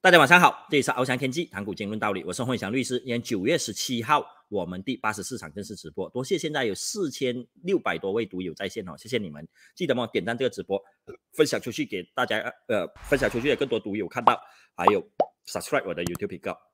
大家晚上好，这里是翱翔天际谈股经论道理，我是凤祥律师。今天九月十七号，我们第八十四场正式直播，多谢现在有四千六百多位读友在线哦，谢谢你们。记得吗？点赞这个直播，分享出去给大家，呃，分享出去更多读友看到，还有 subscribe 我的 YouTube 频道。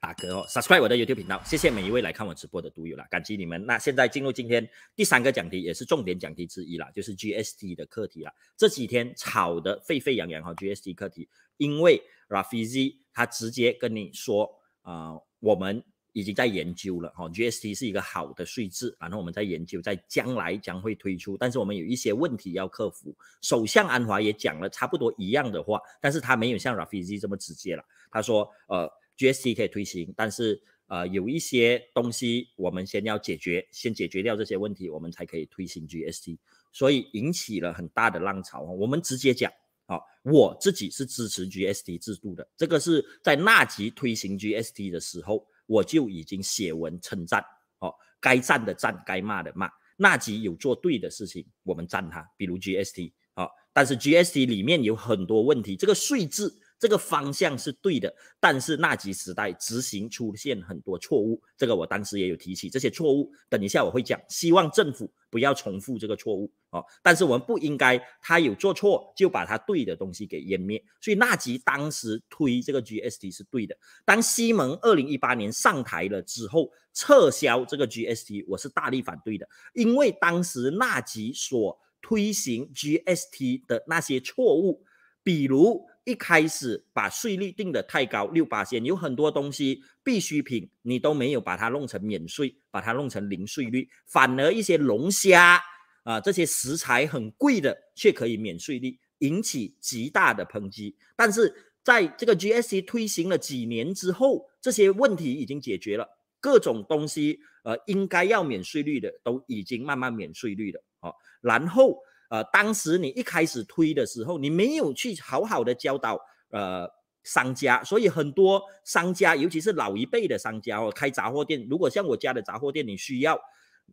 打嗝哦，subscribe 我的 YouTube 频道，谢谢每一位来看我直播的赌友了，感激你们。那现在进入今天第三个讲题，也是重点讲题之一啦，就是 GST 的课题啦。这几天吵得沸沸扬扬哈，GST 课题，因为 Rafizi 他直接跟你说啊，我们已经在研究了哈，GST 是一个好的税制，然后我们在研究，在将来将会推出，但是我们有一些问题要克服。首相安华也讲了差不多一样的话，但是他没有像 Rafizi 这么直接了，他说呃。G S T 可以推行，但是呃有一些东西我们先要解决，先解决掉这些问题，我们才可以推行 G S T，所以引起了很大的浪潮我们直接讲啊，我自己是支持 G S T 制度的，这个是在纳吉推行 G S T 的时候，我就已经写文称赞哦，该赞的赞，该骂的骂。纳吉有做对的事情，我们赞他，比如 G S T 啊，但是 G S T 里面有很多问题，这个税制。这个方向是对的，但是纳吉时代执行出现很多错误，这个我当时也有提起这些错误。等一下我会讲，希望政府不要重复这个错误哦。但是我们不应该，他有做错就把他对的东西给湮灭。所以纳吉当时推这个 GST 是对的。当西蒙二零一八年上台了之后，撤销这个 GST，我是大力反对的，因为当时纳吉所推行 GST 的那些错误，比如。一开始把税率定的太高，六八线有很多东西必需品你都没有把它弄成免税，把它弄成零税率，反而一些龙虾啊，这些食材很贵的却可以免税率，引起极大的抨击。但是在这个 G S C 推行了几年之后，这些问题已经解决了，各种东西呃应该要免税率的都已经慢慢免税率了啊，然后。呃，当时你一开始推的时候，你没有去好好的教导呃商家，所以很多商家，尤其是老一辈的商家哦，开杂货店，如果像我家的杂货店，你需要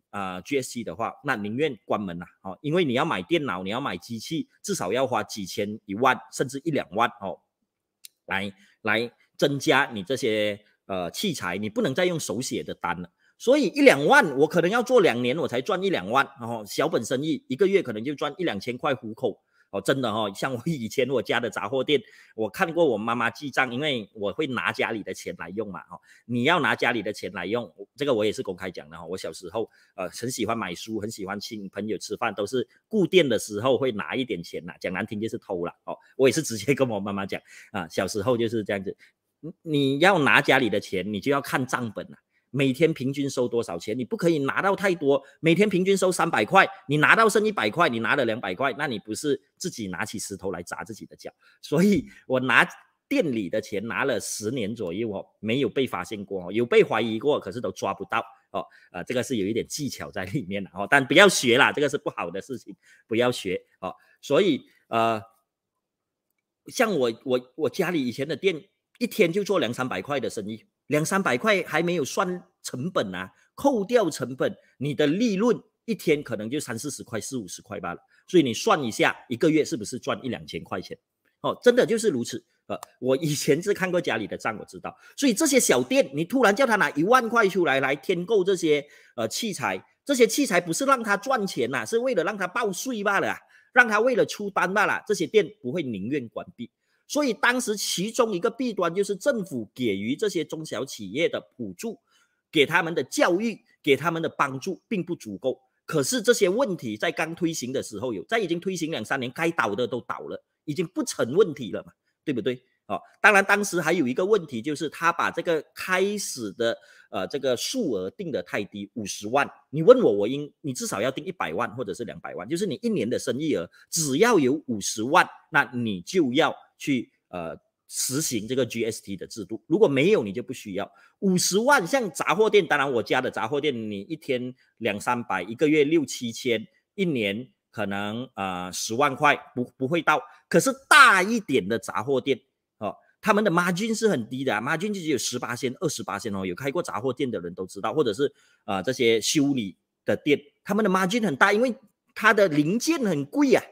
啊 G S C 的话，那宁愿关门啊、哦，因为你要买电脑，你要买机器，至少要花几千、一万，甚至一两万哦，来来增加你这些呃器材，你不能再用手写的单了。所以一两万，我可能要做两年，我才赚一两万哦。小本生意，一个月可能就赚一两千块糊口哦。真的哦，像我以前我家的杂货店，我看过我妈妈记账，因为我会拿家里的钱来用嘛哦。你要拿家里的钱来用，这个我也是公开讲的哈。我小时候呃很喜欢买书，很喜欢请朋友吃饭，都是顾店的时候会拿一点钱呐。讲难听就是偷了哦。我也是直接跟我妈妈讲啊，小时候就是这样子。你要拿家里的钱，你就要看账本啊。每天平均收多少钱？你不可以拿到太多。每天平均收三百块，你拿到剩一百块，你拿了两百块，那你不是自己拿起石头来砸自己的脚？所以我拿店里的钱拿了十年左右哦，没有被发现过哦，有被怀疑过，可是都抓不到哦。呃，这个是有一点技巧在里面的哦，但不要学啦，这个是不好的事情，不要学哦。所以呃，像我我我家里以前的店，一天就做两三百块的生意。两三百块还没有算成本啊，扣掉成本，你的利润一天可能就三四十块、四五十块罢了。所以你算一下，一个月是不是赚一两千块钱？哦，真的就是如此。呃，我以前是看过家里的账，我知道。所以这些小店，你突然叫他拿一万块出来来添购这些呃器材，这些器材不是让他赚钱呐，是为了让他报税罢了，让他为了出单罢了。这些店不会宁愿关闭。所以当时其中一个弊端就是政府给予这些中小企业的补助、给他们的教育、给他们的帮助并不足够。可是这些问题在刚推行的时候有，在已经推行两三年，该倒的都倒了，已经不成问题了嘛，对不对？哦，当然当时还有一个问题就是他把这个开始的呃这个数额定得太低，五十万。你问我，我应你至少要定一百万或者是两百万，就是你一年的生意额只要有五十万，那你就要。去呃实行这个 GST 的制度，如果没有你就不需要五十万。像杂货店，当然我家的杂货店，你一天两三百，一个月六七千，一年可能呃十万块不不会到。可是大一点的杂货店哦，他们的 margin 是很低的，margin 就只有十八线、二十八线哦。有开过杂货店的人都知道，或者是啊这些修理的店，他们的 margin 很大，因为它的零件很贵啊。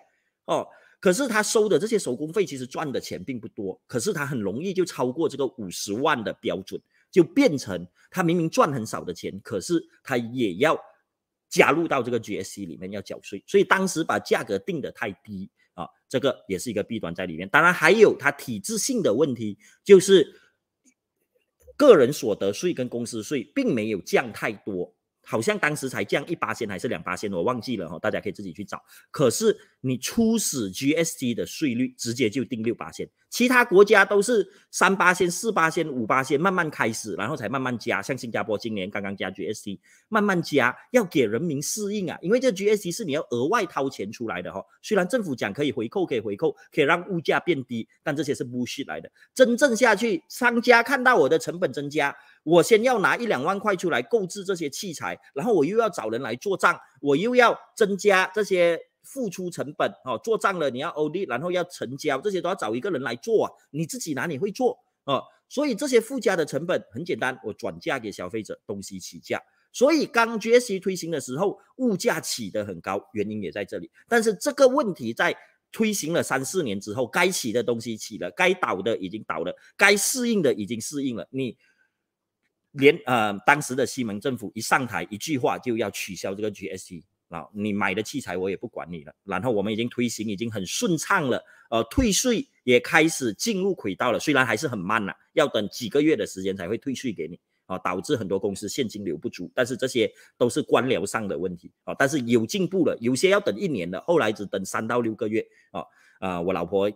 哦。可是他收的这些手工费，其实赚的钱并不多。可是他很容易就超过这个五十万的标准，就变成他明明赚很少的钱，可是他也要加入到这个 G S C 里面要缴税。所以当时把价格定的太低啊，这个也是一个弊端在里面。当然还有他体制性的问题，就是个人所得税跟公司税并没有降太多。好像当时才降一八千还是两八千，我忘记了哈，大家可以自己去找。可是你初始 G S T 的税率直接就定六八千。其他国家都是三八线、四八线、五八线慢慢开始，然后才慢慢加。像新加坡今年刚刚加 G S T，慢慢加，要给人民适应啊。因为这 G S T 是你要额外掏钱出来的哈。虽然政府讲可以回扣、可以回扣，可以让物价变低，但这些是 b l l s t 来的。真正下去，商家看到我的成本增加，我先要拿一两万块出来购置这些器材，然后我又要找人来做账，我又要增加这些。付出成本哦，做账了，你要欧利，然后要成交，这些都要找一个人来做啊，你自己哪里会做哦？所以这些附加的成本很简单，我转嫁给消费者，东西起价。所以刚 G S c 推行的时候，物价起得很高，原因也在这里。但是这个问题在推行了三四年之后，该起的东西起了，该倒的已经倒了，该适应的已经适应了。你连呃当时的西蒙政府一上台，一句话就要取消这个 G S c 啊，你买的器材我也不管你了。然后我们已经推行已经很顺畅了，呃，退税也开始进入轨道了，虽然还是很慢呐，要等几个月的时间才会退税给你啊，导致很多公司现金流不足。但是这些都是官僚上的问题啊，但是有进步了，有些要等一年的，后来只等三到六个月啊。啊，我老婆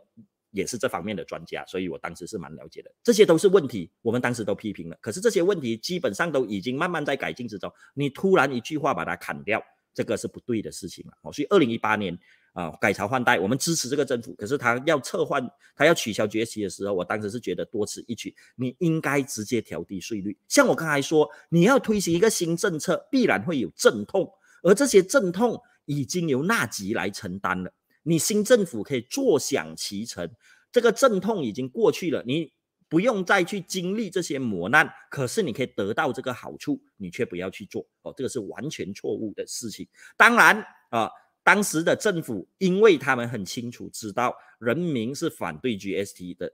也是这方面的专家，所以我当时是蛮了解的。这些都是问题，我们当时都批评了。可是这些问题基本上都已经慢慢在改进之中。你突然一句话把它砍掉。这个是不对的事情嘛，哦，所以二零一八年啊改朝换代，我们支持这个政府，可是他要撤换，他要取消崛起的时候，我当时是觉得多此一举，你应该直接调低税率。像我刚才说，你要推行一个新政策，必然会有阵痛，而这些阵痛已经由纳吉来承担了，你新政府可以坐享其成，这个阵痛已经过去了，你。不用再去经历这些磨难，可是你可以得到这个好处，你却不要去做哦，这个是完全错误的事情。当然啊，当时的政府，因为他们很清楚知道人民是反对 GST 的，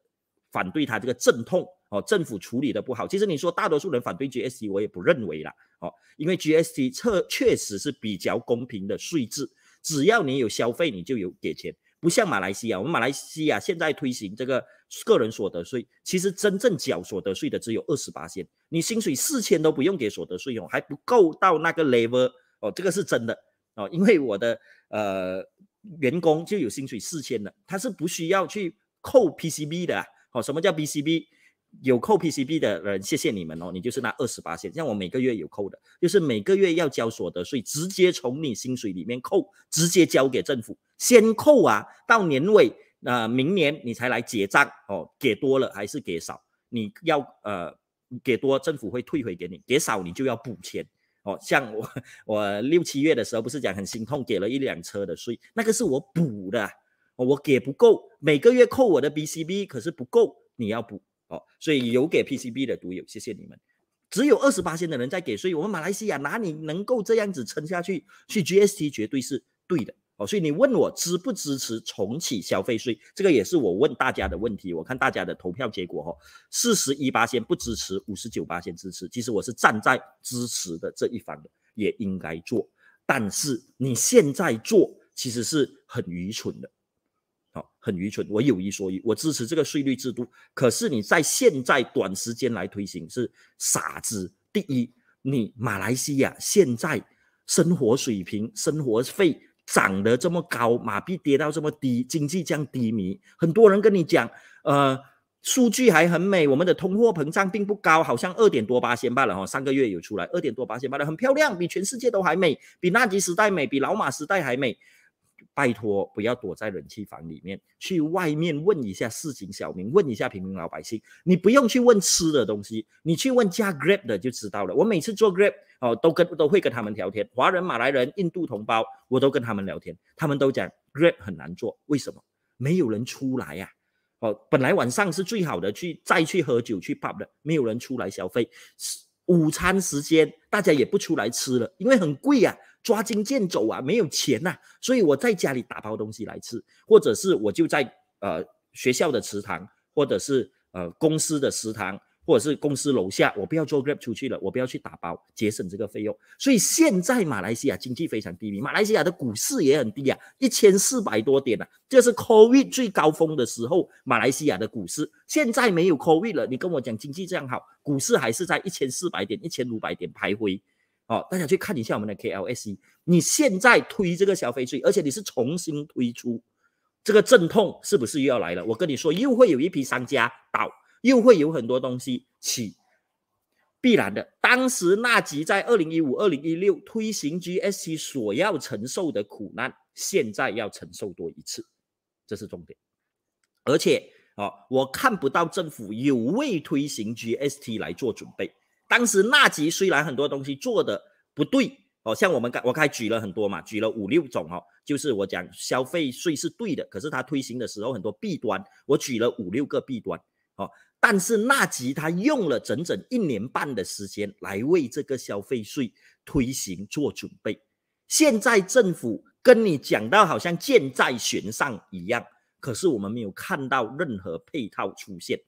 反对他这个阵痛哦，政府处理的不好。其实你说大多数人反对 GST，我也不认为啦哦，因为 GST 确确实是比较公平的税制，只要你有消费，你就有给钱。不像马来西亚，我们马来西亚现在推行这个个人所得税，其实真正缴所得税的只有二十八千，你薪水四千都不用给所得税哦，还不够到那个 level 哦，这个是真的哦，因为我的呃员工就有薪水四千的，他是不需要去扣 PCB 的哦，什么叫 PCB？有扣 PCB 的人，谢谢你们哦。你就是拿二十八线，像我每个月有扣的，就是每个月要交所得税，直接从你薪水里面扣，直接交给政府，先扣啊。到年尾，啊，明年你才来结账哦。给多了还是给少？你要呃给多，政府会退回给你；给少，你就要补钱哦。像我我六七月的时候，不是讲很心痛，给了一辆车的税，那个是我补的，我给不够，每个月扣我的 b c b 可是不够，你要补。哦，所以有给 PCB 的独友，谢谢你们。只有二十八线的人在给，所以我们马来西亚哪里能够这样子撑下去？去 GST 绝对是对的。哦，所以你问我支不支持重启消费税，这个也是我问大家的问题。我看大家的投票结果，哦，四十一八线不支持，五十九八线支持。其实我是站在支持的这一方的，也应该做。但是你现在做，其实是很愚蠢的。很愚蠢，我有一说一，我支持这个税率制度。可是你在现在短时间来推行是傻子。第一，你马来西亚现在生活水平、生活费涨得这么高，马币跌到这么低，经济这样低迷，很多人跟你讲，呃，数据还很美，我们的通货膨胀并不高，好像二点多八千罢了哈。上个月有出来二点多八千罢了，很漂亮，比全世界都还美，比纳吉时代美，比老马时代还美。拜托，不要躲在冷气房里面，去外面问一下市井小民，问一下平民老百姓。你不用去问吃的东西，你去问加 Grip 的就知道了。我每次做 Grip 哦，都跟都会跟他们聊天，华人、马来人、印度同胞，我都跟他们聊天。他们都讲 Grip 很难做，为什么没有人出来呀？哦，本来晚上是最好的去再去喝酒去 Pub 的，没有人出来消费。午餐时间大家也不出来吃了，因为很贵呀。抓襟见肘啊，没有钱呐，所以我在家里打包东西来吃，或者是我就在呃学校的食堂，或者是呃公司的食堂，或者是公司楼下，我不要做 grab 出去了，我不要去打包，节省这个费用。所以现在马来西亚经济非常低迷，马来西亚的股市也很低啊，一千四百多点啊，这是 covid 最高峰的时候马来西亚的股市，现在没有 covid 了，你跟我讲经济这样好，股市还是在一千四百点、一千五百点徘徊。哦，大家去看一下我们的 k l s e 你现在推这个消费税，而且你是重新推出，这个阵痛是不是又要来了？我跟你说，又会有一批商家倒，又会有很多东西起，必然的。当时纳吉在二零一五、二零一六推行 GST 所要承受的苦难，现在要承受多一次，这是重点。而且，哦，我看不到政府有为推行 GST 来做准备。当时纳吉虽然很多东西做的不对哦，像我们刚我刚才举了很多嘛，举了五六种哦，就是我讲消费税是对的，可是他推行的时候很多弊端，我举了五六个弊端哦。但是纳吉他用了整整一年半的时间来为这个消费税推行做准备，现在政府跟你讲到好像箭在弦上一样，可是我们没有看到任何配套出现。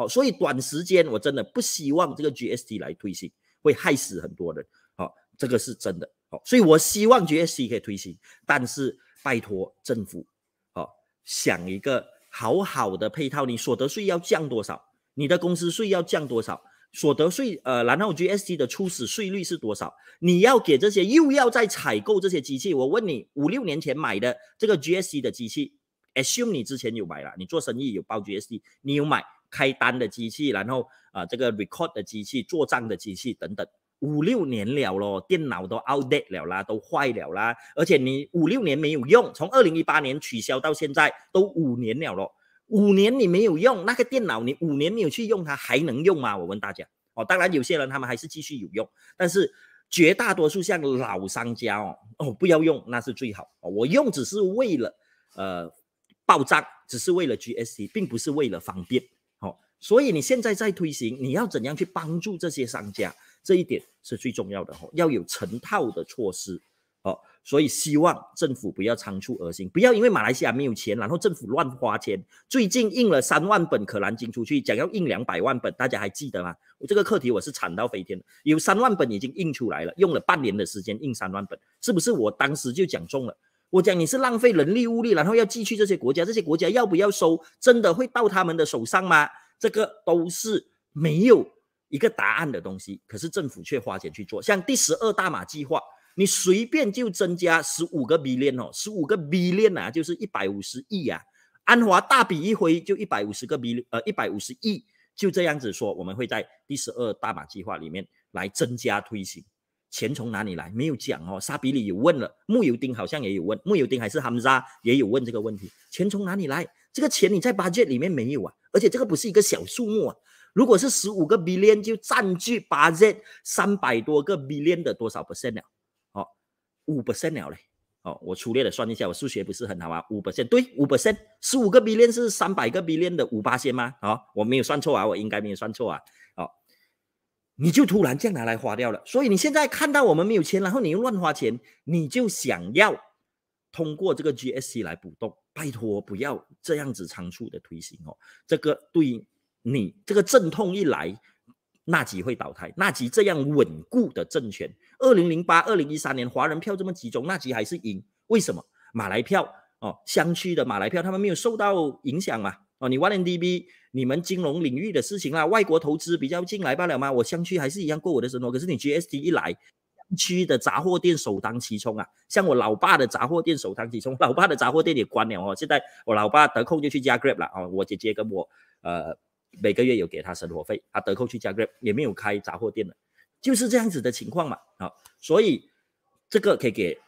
好，所以短时间我真的不希望这个 GST 来推行，会害死很多人。好，这个是真的。好，所以我希望 GST 可以推行，但是拜托政府，好，想一个好好的配套。你所得税要降多少？你的公司税要降多少？所得税呃，然后 GST 的初始税率是多少？你要给这些，又要在采购这些机器。我问你，五六年前买的这个 GST 的机器，assume 你之前有买了，你做生意有包 GST，你有买？开单的机器，然后啊，这个 record 的机器，做账的机器等等，五六年了咯，电脑都 o u t d a t e 了啦，都坏了啦。而且你五六年没有用，从二零一八年取消到现在都五年了咯，五年你没有用那个电脑，你五年没有去用它还能用吗？我问大家哦。当然有些人他们还是继续有用，但是绝大多数像老商家哦哦不要用那是最好哦。我用只是为了呃报账，只是为了 GST，并不是为了方便。所以你现在在推行，你要怎样去帮助这些商家？这一点是最重要的哦，要有成套的措施哦。所以希望政府不要仓促而行，不要因为马来西亚没有钱，然后政府乱花钱。最近印了三万本可兰经出去，讲要印两百万本，大家还记得吗？我这个课题我是惨到飞天有三万本已经印出来了，用了半年的时间印三万本，是不是我当时就讲中了？我讲你是浪费人力物力，然后要寄去这些国家，这些国家要不要收？真的会到他们的手上吗？这个都是没有一个答案的东西，可是政府却花钱去做。像第十二大马计划，你随便就增加十五个 B 链哦，十五个 B 链呐，就是一百五十亿啊。安华大笔一挥，就一百五十个 B，呃，一百五十亿，就这样子说，我们会在第十二大马计划里面来增加推行。钱从哪里来？没有讲哦。沙比里有问了，木油丁好像也有问，木油丁还是他们仨也有问这个问题。钱从哪里来？这个钱你在八戒里面没有啊？而且这个不是一个小数目啊！如果是十五个 billion 就占据八戒三百多个 billion 的多少 percent 啊？哦，五 percent 嘞！哦，我粗略的算一下，我数学不是很好啊，五 percent 对，五 percent，十五个 billion 是三百个 billion 的五八千吗？好，我没有算错啊，我应该没有算错啊，好。你就突然这样拿来花掉了，所以你现在看到我们没有钱，然后你又乱花钱，你就想要通过这个 G S C 来补洞。拜托，不要这样子仓促的推行哦，这个对你这个阵痛一来，纳吉会倒台。纳吉这样稳固的政权，二零零八、二零一三年华人票这么集中，纳吉还是赢，为什么？马来票哦，乡区的马来票他们没有受到影响嘛？哦，你 o n e n d b 你们金融领域的事情啦，外国投资比较进来罢了嘛。我乡区还是一样过我的生活，可是你 GST 一来，区的杂货店首当其冲啊。像我老爸的杂货店首当其冲，老爸的杂货店也关了哦。现在我老爸得空就去加 Grab 了哦。我姐姐跟我呃，每个月有给他生活费，他得空去加 Grab，也没有开杂货店了，就是这样子的情况嘛。好，所以这个可以给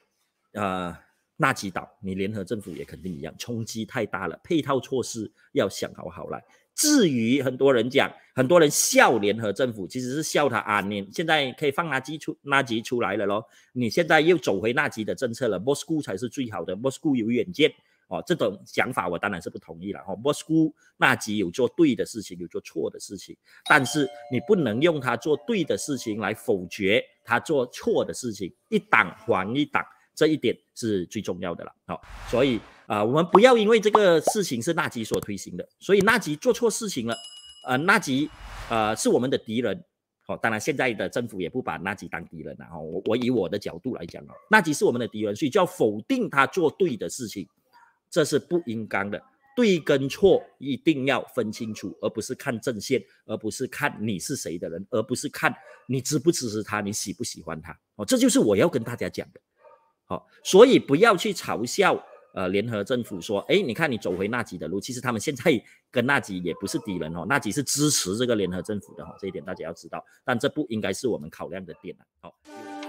啊。纳吉岛，你联合政府也肯定一样，冲击太大了，配套措施要想好好来。至于很多人讲，很多人笑联合政府，其实是笑他啊，你现在可以放垃圾出垃圾出来了咯，你现在又走回纳吉的政策了。莫斯古才是最好的，莫斯古有远见哦，这种想法我当然是不同意了哈。莫斯古纳吉有做对的事情，有做错的事情，但是你不能用他做对的事情来否决他做错的事情，一党还一党。这一点是最重要的了，好，所以啊，我们不要因为这个事情是纳吉所推行的，所以纳吉做错事情了，呃，纳吉呃是我们的敌人，好，当然现在的政府也不把纳吉当敌人，了。哦。我我以我的角度来讲哦，纳吉是我们的敌人，所以就要否定他做对的事情，这是不应该的，对跟错一定要分清楚，而不是看阵线，而不是看你是谁的人，而不是看你支不支持他，你喜不喜欢他，哦，这就是我要跟大家讲的。所以不要去嘲笑呃联合政府说，哎，你看你走回纳吉的路，其实他们现在跟纳吉也不是敌人哦，纳吉是支持这个联合政府的哦，这一点大家要知道，但这不应该是我们考量的点了。好。